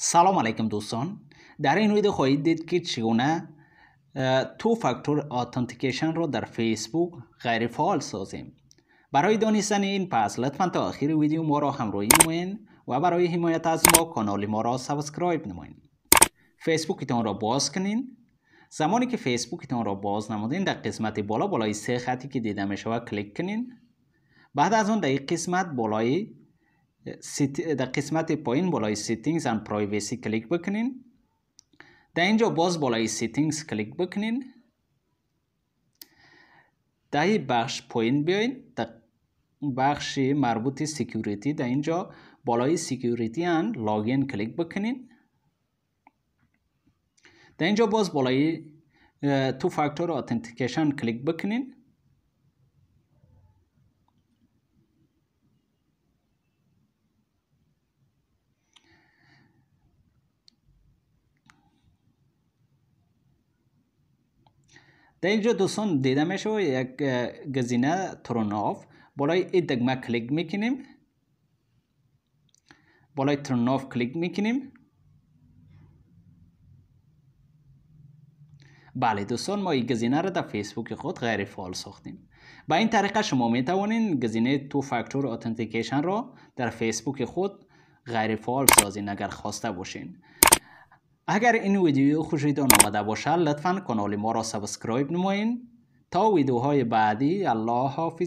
سلام علیکم دوستان در این ویدیو خواهید دید که چگونه تو فاکتور آتنتیکیشن رو در فیسبوک غیر فعال سازیم برای دانستن این پس لطفا تا آخر ویدیو ما را همراهی نمایید و برای حمایت از ما کانال ما را سابسکرایب نمایید فیسبوکتان را باز کنین زمانی که فیسبوکتان را باز نمودین در قسمت بالا بالای سه خطی که دیده می شود کلیک کنین بعد از اون در این قسمت بالای در قسمت پایین بالای سیتینگز اند پرایوسی کلیک بکنین در اینجا باز بالای سیتینگز کلیک بکنین در این بخش پایین بیاین در بخش مربوط سیکیوریتی در اینجا بالای سیکیوریتی اند لاگین کلیک بکنین در اینجا باز بالای تو فاکتور اتنتیکیشن کلیک بکنین در اینجا دوستان دیده میشه یک گزینه ترون آف بالای این دگمه کلیک میکنیم بالای ترون آف کلیک میکنیم بله دوستان ما این گزینه را در فیسبوک خود غیر فعال ساختیم با این طریقه شما می گزینه تو فاکتور اتنتیکیشن را در فیسبوک خود غیر فعال سازین اگر خواسته باشین اگر این ویدیو خوشید آمده باشد لطفا کانال ما را سبسکرایب نمایید تا ویدیوهای بعدی الله حافظ